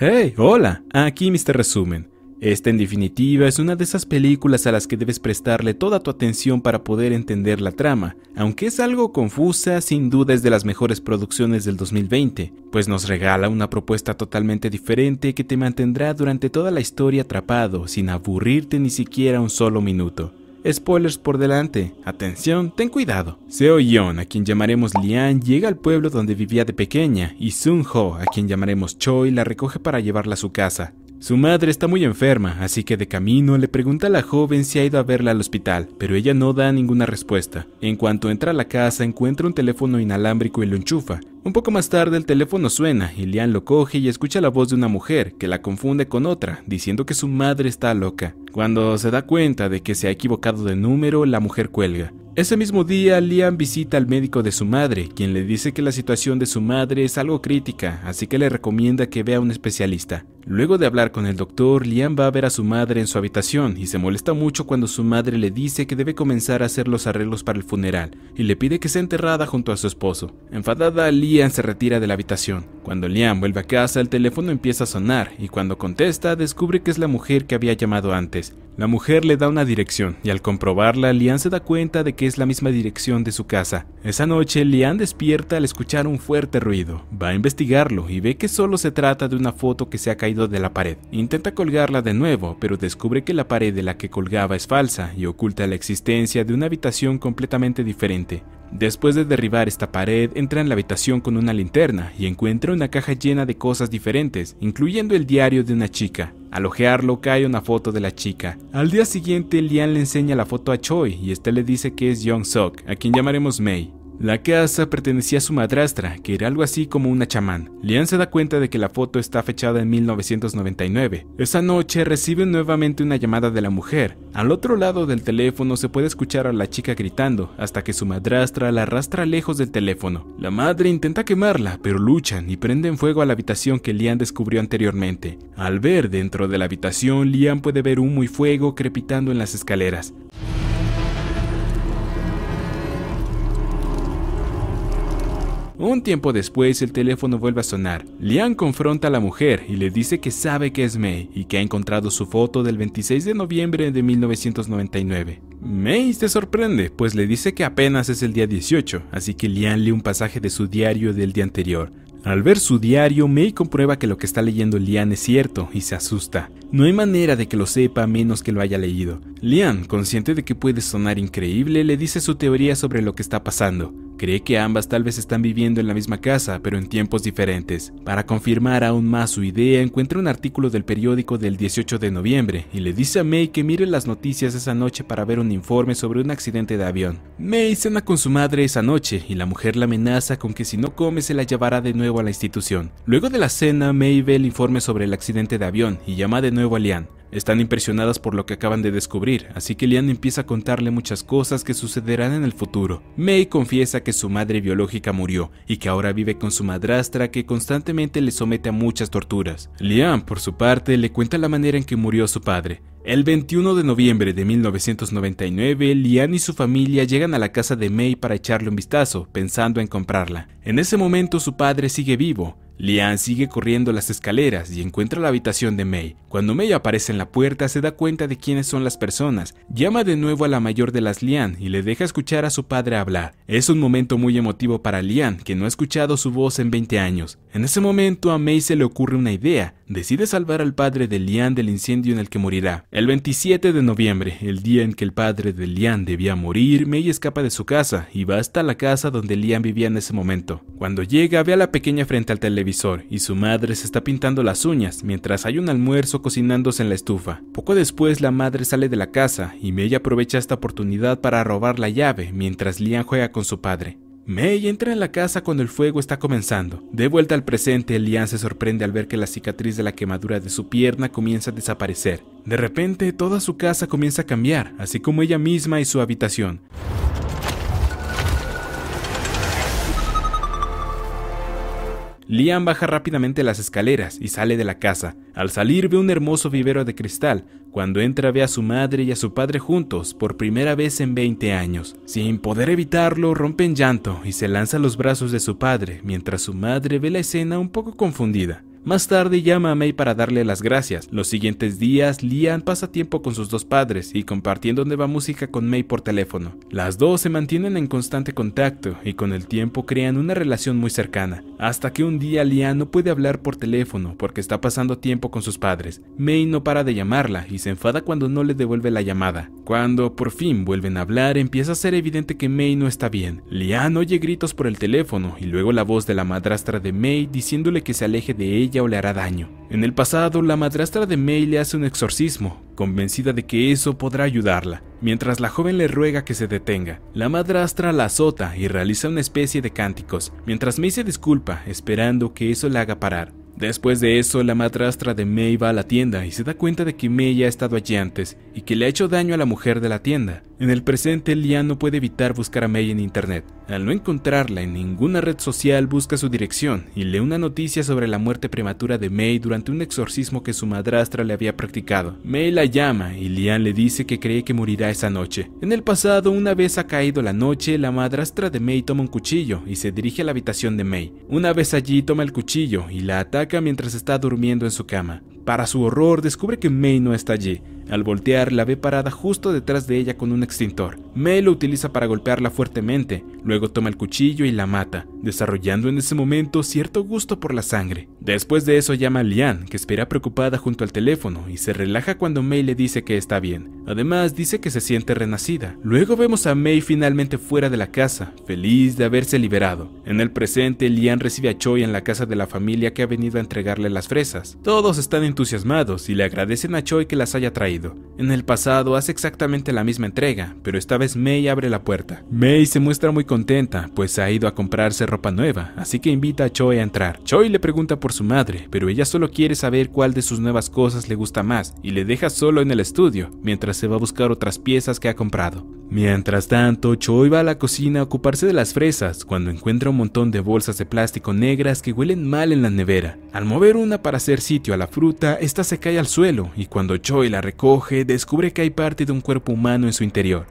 Hey, hola, aquí Mr. Resumen. Esta en definitiva es una de esas películas a las que debes prestarle toda tu atención para poder entender la trama, aunque es algo confusa, sin duda es de las mejores producciones del 2020, pues nos regala una propuesta totalmente diferente que te mantendrá durante toda la historia atrapado, sin aburrirte ni siquiera un solo minuto. Spoilers por delante. Atención, ten cuidado. Seo Yeon, a quien llamaremos Lian, llega al pueblo donde vivía de pequeña, y Sun Ho, a quien llamaremos Choi, la recoge para llevarla a su casa. Su madre está muy enferma, así que de camino le pregunta a la joven si ha ido a verla al hospital, pero ella no da ninguna respuesta. En cuanto entra a la casa, encuentra un teléfono inalámbrico y lo enchufa. Un poco más tarde el teléfono suena y Lian lo coge y escucha la voz de una mujer que la confunde con otra, diciendo que su madre está loca. Cuando se da cuenta de que se ha equivocado de número, la mujer cuelga. Ese mismo día, Liam visita al médico de su madre, quien le dice que la situación de su madre es algo crítica, así que le recomienda que vea a un especialista. Luego de hablar con el doctor, Liam va a ver a su madre en su habitación y se molesta mucho cuando su madre le dice que debe comenzar a hacer los arreglos para el funeral y le pide que sea enterrada junto a su esposo. Enfadada, Liam Ian se retira de la habitación. Cuando Liam vuelve a casa, el teléfono empieza a sonar y cuando contesta, descubre que es la mujer que había llamado antes. La mujer le da una dirección y al comprobarla, Lian se da cuenta de que es la misma dirección de su casa. Esa noche, Lian despierta al escuchar un fuerte ruido. Va a investigarlo y ve que solo se trata de una foto que se ha caído de la pared. Intenta colgarla de nuevo, pero descubre que la pared de la que colgaba es falsa y oculta la existencia de una habitación completamente diferente. Después de derribar esta pared, entra en la habitación con una linterna y encuentra una caja llena de cosas diferentes, incluyendo el diario de una chica. Al ojearlo cae una foto de la chica. Al día siguiente, Lian le enseña la foto a Choi y este le dice que es Young Suk, a quien llamaremos Mei. La casa pertenecía a su madrastra, que era algo así como una chamán. Lian se da cuenta de que la foto está fechada en 1999. Esa noche recibe nuevamente una llamada de la mujer. Al otro lado del teléfono se puede escuchar a la chica gritando, hasta que su madrastra la arrastra lejos del teléfono. La madre intenta quemarla, pero luchan y prenden fuego a la habitación que Lian descubrió anteriormente. Al ver dentro de la habitación, Lian puede ver humo y fuego crepitando en las escaleras. Un tiempo después el teléfono vuelve a sonar. Lian confronta a la mujer y le dice que sabe que es May y que ha encontrado su foto del 26 de noviembre de 1999. May se sorprende, pues le dice que apenas es el día 18, así que Lian lee un pasaje de su diario del día anterior. Al ver su diario, May comprueba que lo que está leyendo Lian es cierto y se asusta. No hay manera de que lo sepa menos que lo haya leído. Lian, consciente de que puede sonar increíble, le dice su teoría sobre lo que está pasando. Cree que ambas tal vez están viviendo en la misma casa, pero en tiempos diferentes. Para confirmar aún más su idea, encuentra un artículo del periódico del 18 de noviembre y le dice a May que mire las noticias esa noche para ver un informe sobre un accidente de avión. May cena con su madre esa noche y la mujer la amenaza con que si no come se la llevará de nuevo a la institución. Luego de la cena, May ve el informe sobre el accidente de avión y llama de nuevo a Lian. Están impresionadas por lo que acaban de descubrir, así que Lian empieza a contarle muchas cosas que sucederán en el futuro. May confiesa que su madre biológica murió y que ahora vive con su madrastra que constantemente le somete a muchas torturas. Lian, por su parte, le cuenta la manera en que murió su padre, el 21 de noviembre de 1999, Lian y su familia llegan a la casa de May para echarle un vistazo, pensando en comprarla. En ese momento su padre sigue vivo. Lian sigue corriendo las escaleras y encuentra la habitación de May, cuando Mei aparece en la puerta, se da cuenta de quiénes son las personas, llama de nuevo a la mayor de las Lian y le deja escuchar a su padre hablar. Es un momento muy emotivo para Lian, que no ha escuchado su voz en 20 años. En ese momento a Mei se le ocurre una idea, decide salvar al padre de Lian del incendio en el que morirá. El 27 de noviembre, el día en que el padre de Lian debía morir, Mei escapa de su casa y va hasta la casa donde Lian vivía en ese momento. Cuando llega, ve a la pequeña frente al televisor y su madre se está pintando las uñas mientras hay un almuerzo cocinándose en la estufa. Poco después la madre sale de la casa y Mei aprovecha esta oportunidad para robar la llave mientras Lian juega con su padre. Mei entra en la casa cuando el fuego está comenzando. De vuelta al presente, Lian se sorprende al ver que la cicatriz de la quemadura de su pierna comienza a desaparecer. De repente, toda su casa comienza a cambiar, así como ella misma y su habitación. Liam baja rápidamente las escaleras y sale de la casa. Al salir ve un hermoso vivero de cristal. Cuando entra ve a su madre y a su padre juntos por primera vez en 20 años. Sin poder evitarlo, rompe en llanto y se lanza a los brazos de su padre, mientras su madre ve la escena un poco confundida. Más tarde llama a May para darle las gracias. Los siguientes días, Lian pasa tiempo con sus dos padres y compartiendo nueva música con May por teléfono. Las dos se mantienen en constante contacto y con el tiempo crean una relación muy cercana, hasta que un día Lian no puede hablar por teléfono porque está pasando tiempo con sus padres. May no para de llamarla y se enfada cuando no le devuelve la llamada. Cuando por fin vuelven a hablar, empieza a ser evidente que May no está bien. Lian oye gritos por el teléfono y luego la voz de la madrastra de May diciéndole que se aleje de ella o le hará daño. En el pasado, la madrastra de May le hace un exorcismo, convencida de que eso podrá ayudarla. Mientras la joven le ruega que se detenga, la madrastra la azota y realiza una especie de cánticos, mientras May se disculpa, esperando que eso la haga parar. Después de eso, la madrastra de May va a la tienda y se da cuenta de que May ya ha estado allí antes y que le ha hecho daño a la mujer de la tienda. En el presente, Lian no puede evitar buscar a May en internet. Al no encontrarla en ninguna red social, busca su dirección y lee una noticia sobre la muerte prematura de May durante un exorcismo que su madrastra le había practicado. May la llama y Lian le dice que cree que morirá esa noche. En el pasado, una vez ha caído la noche, la madrastra de May toma un cuchillo y se dirige a la habitación de May. Una vez allí, toma el cuchillo y la ataca mientras está durmiendo en su cama. Para su horror, descubre que May no está allí, al voltear, la ve parada justo detrás de ella con un extintor. Mei lo utiliza para golpearla fuertemente, luego toma el cuchillo y la mata, desarrollando en ese momento cierto gusto por la sangre. Después de eso llama a Lian, que espera preocupada junto al teléfono, y se relaja cuando Mei le dice que está bien. Además, dice que se siente renacida. Luego vemos a Mei finalmente fuera de la casa, feliz de haberse liberado. En el presente, Lian recibe a Choi en la casa de la familia que ha venido a entregarle las fresas. Todos están entusiasmados y le agradecen a Choi que las haya traído. En el pasado hace exactamente la misma entrega, pero esta vez May abre la puerta. May se muestra muy contenta, pues ha ido a comprarse ropa nueva, así que invita a Choi a entrar. Choi le pregunta por su madre, pero ella solo quiere saber cuál de sus nuevas cosas le gusta más y le deja solo en el estudio, mientras se va a buscar otras piezas que ha comprado. Mientras tanto, Choi va a la cocina a ocuparse de las fresas cuando encuentra un montón de bolsas de plástico negras que huelen mal en la nevera. Al mover una para hacer sitio a la fruta, esta se cae al suelo y cuando Choi la recoge, descubre que hay parte de un cuerpo humano en su interior.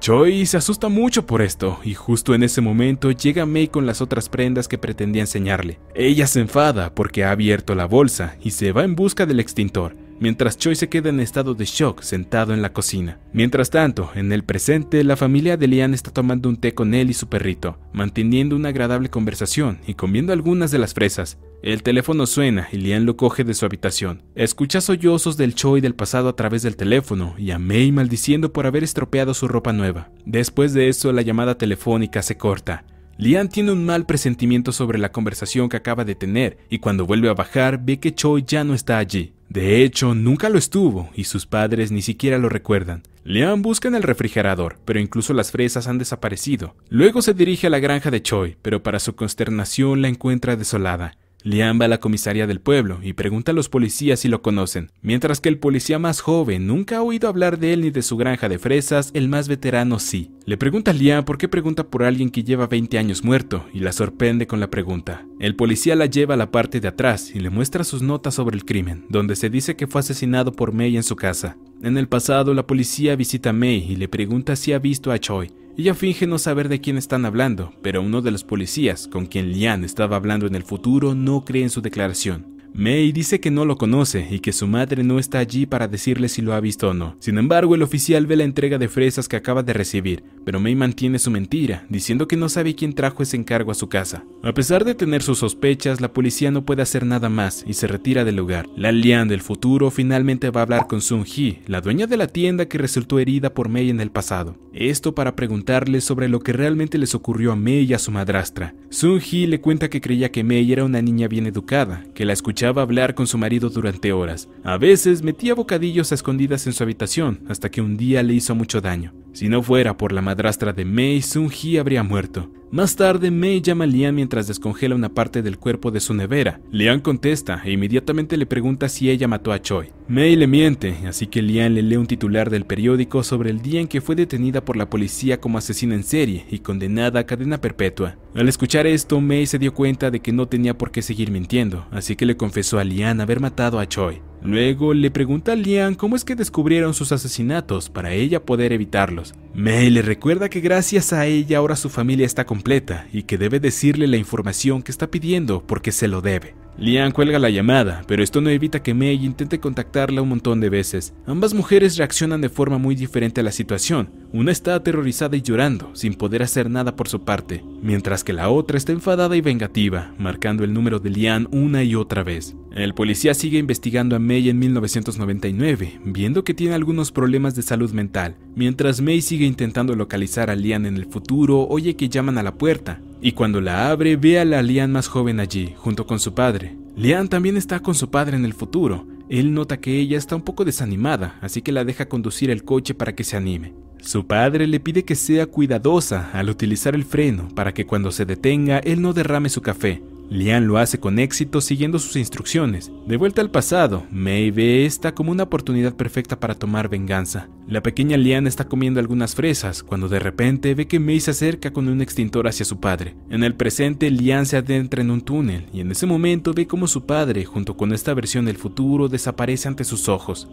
Choi se asusta mucho por esto, y justo en ese momento llega Mei con las otras prendas que pretendía enseñarle. Ella se enfada porque ha abierto la bolsa y se va en busca del extintor mientras Choi se queda en estado de shock sentado en la cocina. Mientras tanto, en el presente, la familia de Lian está tomando un té con él y su perrito, manteniendo una agradable conversación y comiendo algunas de las fresas. El teléfono suena y Lian lo coge de su habitación. Escucha sollozos del Choi del pasado a través del teléfono y a Mei maldiciendo por haber estropeado su ropa nueva. Después de eso, la llamada telefónica se corta. Lian tiene un mal presentimiento sobre la conversación que acaba de tener y cuando vuelve a bajar ve que Choi ya no está allí. De hecho, nunca lo estuvo y sus padres ni siquiera lo recuerdan. Leon busca en el refrigerador, pero incluso las fresas han desaparecido. Luego se dirige a la granja de Choi, pero para su consternación la encuentra desolada. Liam va a la comisaría del pueblo y pregunta a los policías si lo conocen, mientras que el policía más joven nunca ha oído hablar de él ni de su granja de fresas, el más veterano sí. Le pregunta a Liam por qué pregunta por alguien que lleva 20 años muerto y la sorprende con la pregunta. El policía la lleva a la parte de atrás y le muestra sus notas sobre el crimen, donde se dice que fue asesinado por May en su casa. En el pasado, la policía visita a May y le pregunta si ha visto a Choi, ella finge no saber de quién están hablando, pero uno de los policías con quien Lian estaba hablando en el futuro no cree en su declaración. Mei dice que no lo conoce y que su madre no está allí para decirle si lo ha visto o no. Sin embargo, el oficial ve la entrega de fresas que acaba de recibir, pero Mei mantiene su mentira, diciendo que no sabe quién trajo ese encargo a su casa. A pesar de tener sus sospechas, la policía no puede hacer nada más y se retira del lugar. La Lian del futuro finalmente va a hablar con Sun Hee, la dueña de la tienda que resultó herida por Mei en el pasado. Esto para preguntarle sobre lo que realmente les ocurrió a Mei y a su madrastra. Sun Hee le cuenta que creía que Mei era una niña bien educada, que la escuchaba Hablaba hablar con su marido durante horas. A veces metía bocadillos a escondidas en su habitación, hasta que un día le hizo mucho daño. Si no fuera por la madrastra de Mei, Sun-hee habría muerto. Más tarde, Mei llama a Lian mientras descongela una parte del cuerpo de su nevera. Lian contesta e inmediatamente le pregunta si ella mató a Choi. Mei le miente, así que Lian le lee un titular del periódico sobre el día en que fue detenida por la policía como asesina en serie y condenada a cadena perpetua. Al escuchar esto, Mei se dio cuenta de que no tenía por qué seguir mintiendo, así que le confesó a Lian haber matado a Choi. Luego le pregunta a Lian cómo es que descubrieron sus asesinatos para ella poder evitarlos. Mei le recuerda que gracias a ella ahora su familia está completa y que debe decirle la información que está pidiendo porque se lo debe. Lian cuelga la llamada, pero esto no evita que Mei intente contactarla un montón de veces. Ambas mujeres reaccionan de forma muy diferente a la situación. Una está aterrorizada y llorando, sin poder hacer nada por su parte, mientras que la otra está enfadada y vengativa, marcando el número de Lian una y otra vez. El policía sigue investigando a Mei en 1999, viendo que tiene algunos problemas de salud mental. Mientras Mei sigue intentando localizar a Lian en el futuro, oye que llaman a la puerta, y cuando la abre ve a la Lian más joven allí, junto con su padre. Lian también está con su padre en el futuro. Él nota que ella está un poco desanimada, así que la deja conducir el coche para que se anime. Su padre le pide que sea cuidadosa al utilizar el freno para que cuando se detenga él no derrame su café, Lian lo hace con éxito siguiendo sus instrucciones. De vuelta al pasado, Mei ve esta como una oportunidad perfecta para tomar venganza. La pequeña Lian está comiendo algunas fresas, cuando de repente ve que Mei se acerca con un extintor hacia su padre. En el presente, Lian se adentra en un túnel, y en ese momento ve como su padre, junto con esta versión del futuro, desaparece ante sus ojos.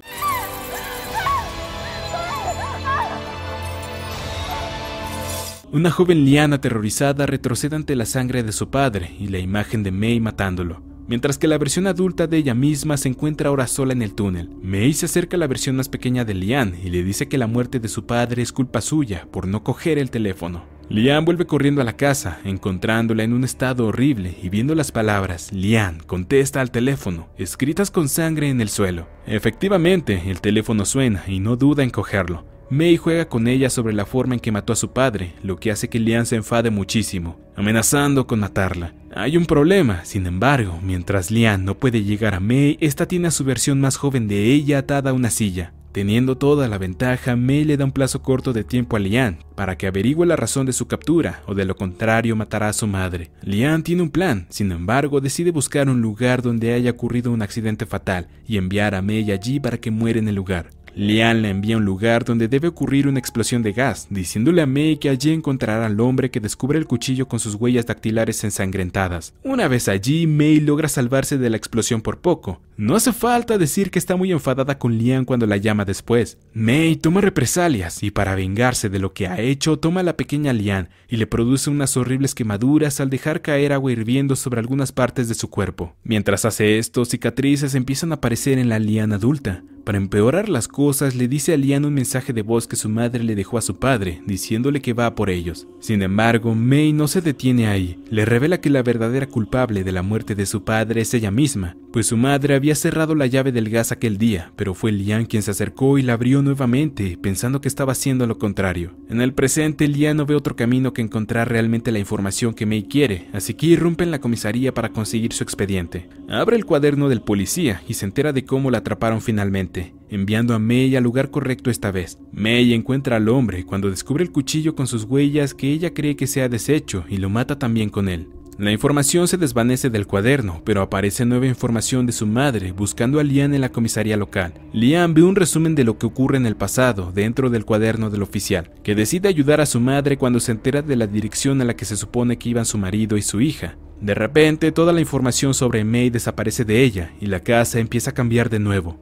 Una joven Lian aterrorizada retrocede ante la sangre de su padre y la imagen de Mei matándolo, mientras que la versión adulta de ella misma se encuentra ahora sola en el túnel. Mei se acerca a la versión más pequeña de Lian y le dice que la muerte de su padre es culpa suya por no coger el teléfono. Lian vuelve corriendo a la casa, encontrándola en un estado horrible y viendo las palabras Lian contesta al teléfono, escritas con sangre en el suelo. Efectivamente, el teléfono suena y no duda en cogerlo. Mei juega con ella sobre la forma en que mató a su padre, lo que hace que Lian se enfade muchísimo, amenazando con matarla. Hay un problema, sin embargo, mientras Lian no puede llegar a Mei, esta tiene a su versión más joven de ella atada a una silla. Teniendo toda la ventaja, Mei le da un plazo corto de tiempo a Lian para que averigüe la razón de su captura, o de lo contrario matará a su madre. Lian tiene un plan, sin embargo, decide buscar un lugar donde haya ocurrido un accidente fatal y enviar a Mei allí para que muera en el lugar. Lian la envía a un lugar donde debe ocurrir una explosión de gas, diciéndole a Mei que allí encontrará al hombre que descubre el cuchillo con sus huellas dactilares ensangrentadas. Una vez allí, Mei logra salvarse de la explosión por poco. No hace falta decir que está muy enfadada con Lian cuando la llama después. Mei toma represalias y para vengarse de lo que ha hecho, toma a la pequeña Lian y le produce unas horribles quemaduras al dejar caer agua hirviendo sobre algunas partes de su cuerpo. Mientras hace esto, cicatrices empiezan a aparecer en la Lian adulta. Para empeorar las cosas, le dice a Lian un mensaje de voz que su madre le dejó a su padre, diciéndole que va por ellos. Sin embargo, May no se detiene ahí, le revela que la verdadera culpable de la muerte de su padre es ella misma, pues su madre había cerrado la llave del gas aquel día, pero fue Lian quien se acercó y la abrió nuevamente, pensando que estaba haciendo lo contrario. En el presente, Lian no ve otro camino que encontrar realmente la información que May quiere, así que irrumpe en la comisaría para conseguir su expediente. Abre el cuaderno del policía y se entera de cómo la atraparon finalmente enviando a May al lugar correcto esta vez. May encuentra al hombre cuando descubre el cuchillo con sus huellas que ella cree que se ha deshecho y lo mata también con él. La información se desvanece del cuaderno, pero aparece nueva información de su madre buscando a Lian en la comisaría local. Lian ve un resumen de lo que ocurre en el pasado dentro del cuaderno del oficial, que decide ayudar a su madre cuando se entera de la dirección a la que se supone que iban su marido y su hija. De repente, toda la información sobre May desaparece de ella y la casa empieza a cambiar de nuevo.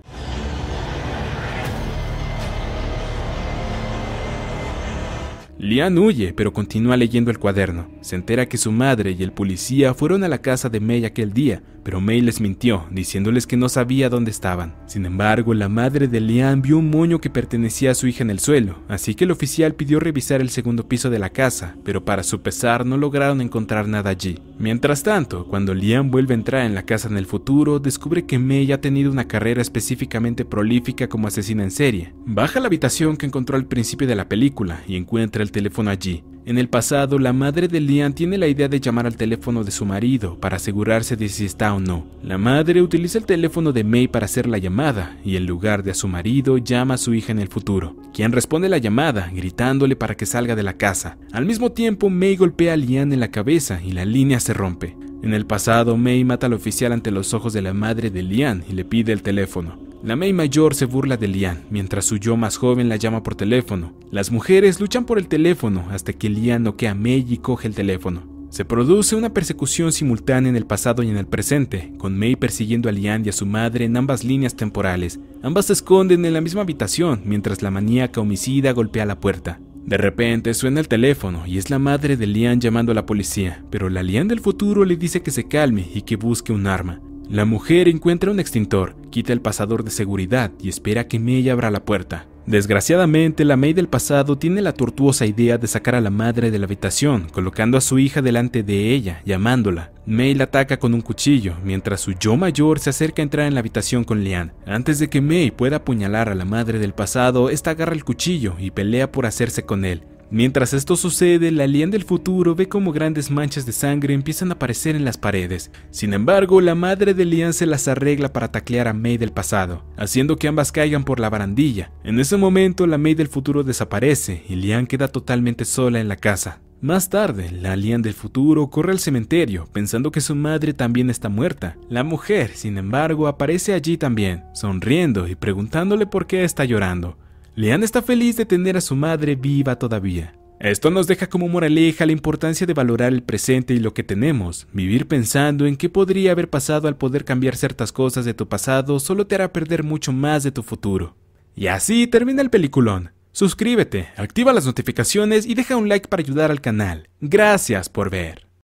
Lian huye, pero continúa leyendo el cuaderno. Se entera que su madre y el policía fueron a la casa de May aquel día pero May les mintió, diciéndoles que no sabía dónde estaban. Sin embargo, la madre de Liam vio un moño que pertenecía a su hija en el suelo, así que el oficial pidió revisar el segundo piso de la casa, pero para su pesar no lograron encontrar nada allí. Mientras tanto, cuando Liam vuelve a entrar en la casa en el futuro, descubre que May ha tenido una carrera específicamente prolífica como asesina en serie. Baja la habitación que encontró al principio de la película y encuentra el teléfono allí. En el pasado, la madre de Lian tiene la idea de llamar al teléfono de su marido para asegurarse de si está o no. La madre utiliza el teléfono de May para hacer la llamada y en lugar de a su marido llama a su hija en el futuro, quien responde la llamada gritándole para que salga de la casa. Al mismo tiempo, May golpea a Lian en la cabeza y la línea se rompe. En el pasado, May mata al oficial ante los ojos de la madre de Lian y le pide el teléfono. La May mayor se burla de Lian, mientras su yo más joven la llama por teléfono. Las mujeres luchan por el teléfono hasta que Lian noquea a May y coge el teléfono. Se produce una persecución simultánea en el pasado y en el presente, con May persiguiendo a Lian y a su madre en ambas líneas temporales. Ambas se esconden en la misma habitación mientras la maníaca homicida golpea la puerta. De repente suena el teléfono y es la madre de Lian llamando a la policía, pero la Lian del futuro le dice que se calme y que busque un arma. La mujer encuentra un extintor, quita el pasador de seguridad y espera que May abra la puerta. Desgraciadamente, la May del pasado tiene la tortuosa idea de sacar a la madre de la habitación, colocando a su hija delante de ella, llamándola. Mei la ataca con un cuchillo, mientras su yo mayor se acerca a entrar en la habitación con Lian. Antes de que May pueda apuñalar a la madre del pasado, esta agarra el cuchillo y pelea por hacerse con él. Mientras esto sucede, la alien del futuro ve como grandes manchas de sangre empiezan a aparecer en las paredes. Sin embargo, la madre de Lian se las arregla para taclear a May del pasado, haciendo que ambas caigan por la barandilla. En ese momento, la May del futuro desaparece y Lian queda totalmente sola en la casa. Más tarde, la Lian del futuro corre al cementerio, pensando que su madre también está muerta. La mujer, sin embargo, aparece allí también, sonriendo y preguntándole por qué está llorando. Leanne está feliz de tener a su madre viva todavía. Esto nos deja como moraleja la importancia de valorar el presente y lo que tenemos. Vivir pensando en qué podría haber pasado al poder cambiar ciertas cosas de tu pasado solo te hará perder mucho más de tu futuro. Y así termina el peliculón. Suscríbete, activa las notificaciones y deja un like para ayudar al canal. Gracias por ver.